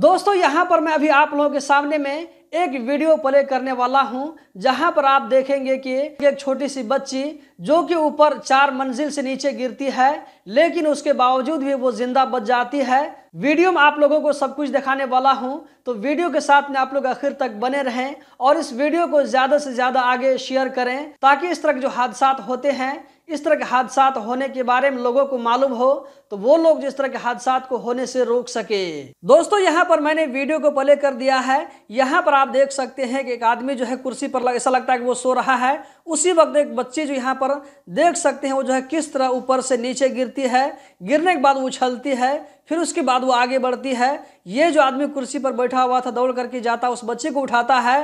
दोस्तों यहाँ पर मैं अभी आप लोगों के सामने में एक वीडियो प्ले करने वाला हूँ जहाँ पर आप देखेंगे कि एक छोटी सी बच्ची जो कि ऊपर चार मंजिल से नीचे गिरती है लेकिन उसके बावजूद भी वो जिंदा बच जाती है वीडियो में आप लोगों को सब कुछ दिखाने वाला हूँ तो वीडियो के साथ में आप लोग आखिर तक बने रहें और इस वीडियो को ज़्यादा से ज़्यादा आगे शेयर करें ताकि इस तरह के जो हादसा होते हैं इस तरह के हादसा होने के बारे में लोगों को मालूम हो तो वो लोग जिस तरह के हादसा को होने से रोक सके दोस्तों यहाँ पर मैंने वीडियो को प्ले कर दिया है यहाँ पर आप देख सकते हैं कि एक आदमी जो है कुर्सी पर ऐसा लगता है कि वो सो रहा है उसी वक्त एक बच्ची जो यहाँ पर देख सकते हैं वो जो है किस तरह ऊपर से नीचे गिरती है गिरने के बाद उछलती है फिर उसके बाद वो आगे बढ़ती है ये जो आदमी कुर्सी पर बैठा हुआ था दौड़ करके जाता उस बच्चे को उठाता है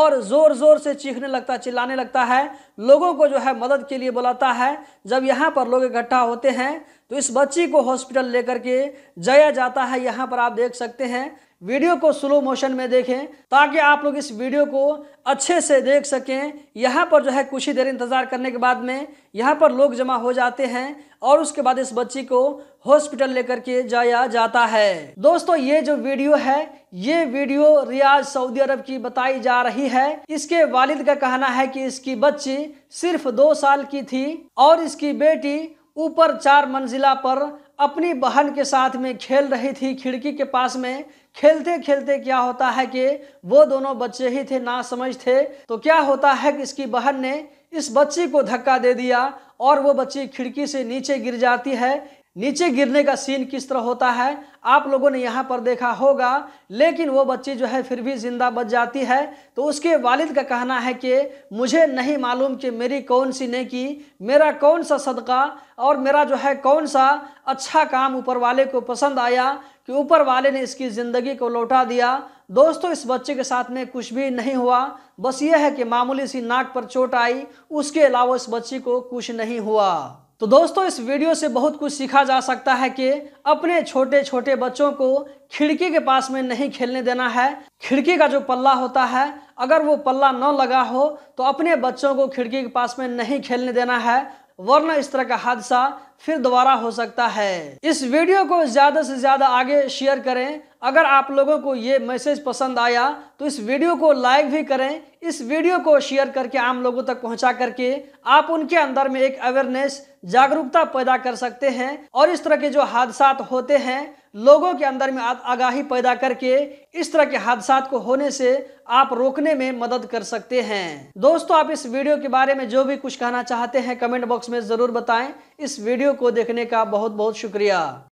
और ज़ोर ज़ोर से चीखने लगता चिल्लाने लगता है लोगों को जो है मदद के लिए बुलाता है जब यहाँ पर लोग इकट्ठा होते हैं तो इस बच्ची को हॉस्पिटल लेकर के जाया जाता है यहाँ पर आप देख सकते हैं वीडियो को स्लो मोशन में देखें ताकि आप लोग इस वीडियो को अच्छे से देख सकें यहाँ पर जो है कुछ ही देर इंतज़ार करने के बाद में यहाँ पर लोग जमा हो जाते हैं और उसके बाद इस बच्ची को हॉस्पिटल लेकर के जाया जाता है दोस्तों ये जो वीडियो है ये वीडियो रियाज सऊदी अरब की बताई जा रही है इसके वालिद का कहना है कि इसकी बच्ची सिर्फ दो साल की थी और इसकी बेटी ऊपर चार मंजिला पर अपनी बहन के साथ में खेल रही थी खिड़की के पास में खेलते खेलते क्या होता है कि वो दोनों बच्चे ही थे ना समझ थे तो क्या होता है कि इसकी बहन ने इस बच्ची को धक्का दे दिया और वो बच्ची खिड़की से नीचे गिर जाती है नीचे गिरने का सीन किस तरह होता है आप लोगों ने यहाँ पर देखा होगा लेकिन वो बच्ची जो है फिर भी ज़िंदा बच जाती है तो उसके वालिद का कहना है कि मुझे नहीं मालूम कि मेरी कौन सी नेकी मेरा कौन सा सदका और मेरा जो है कौन सा अच्छा काम ऊपर वाले को पसंद आया कि ऊपर वाले ने इसकी ज़िंदगी को लौटा दिया दोस्तों इस बच्चे के साथ में कुछ भी नहीं हुआ बस ये है कि मामूली सी नाक पर चोट आई उसके अलावा इस बच्ची को कुछ नहीं हुआ तो दोस्तों इस वीडियो से बहुत कुछ सीखा जा सकता है कि अपने छोटे छोटे बच्चों को खिड़की के पास में नहीं खेलने देना है खिड़की का जो पल्ला होता है अगर वो पल्ला न लगा हो तो अपने बच्चों को खिड़की के पास में नहीं खेलने देना है वरना इस तरह का हादसा फिर दोबारा हो सकता है इस वीडियो को ज़्यादा से ज़्यादा आगे शेयर करें अगर आप लोगों को ये मैसेज पसंद आया तो इस वीडियो को लाइक भी करें इस वीडियो को शेयर करके आम लोगों तक पहुंचा करके आप उनके अंदर में एक अवेयरनेस जागरूकता पैदा कर सकते हैं और इस तरह के जो हादसा होते हैं लोगों के अंदर में आगाही पैदा करके इस तरह के हादसा को होने से आप रोकने में मदद कर सकते हैं दोस्तों आप इस वीडियो के बारे में जो भी कुछ कहना चाहते हैं कमेंट बॉक्स में ज़रूर बताएं इस वीडियो को देखने का बहुत बहुत शुक्रिया